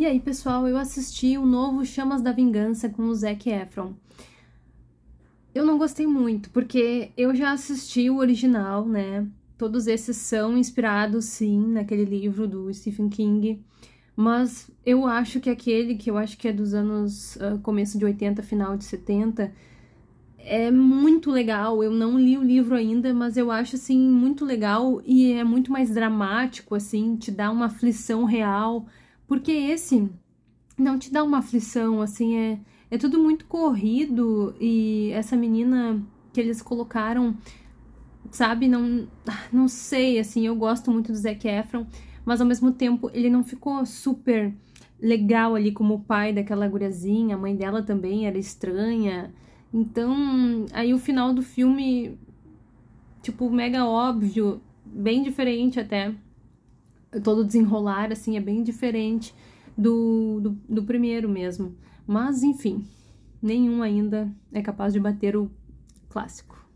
E aí, pessoal, eu assisti o novo Chamas da Vingança com o Zac Efron. Eu não gostei muito, porque eu já assisti o original, né? Todos esses são inspirados, sim, naquele livro do Stephen King. Mas eu acho que aquele, que eu acho que é dos anos... Uh, começo de 80, final de 70 é muito legal. Eu não li o livro ainda, mas eu acho assim muito legal e é muito mais dramático, assim, te dá uma aflição real. Porque esse não te dá uma aflição, assim, é, é tudo muito corrido e essa menina que eles colocaram, sabe, não, ah, não sei, assim, eu gosto muito do Zac Efron, mas ao mesmo tempo ele não ficou super legal ali como o pai daquela guriazinha, a mãe dela também era estranha, então aí o final do filme, tipo, mega óbvio, bem diferente até, todo desenrolar, assim, é bem diferente do, do, do primeiro mesmo. Mas, enfim, nenhum ainda é capaz de bater o clássico.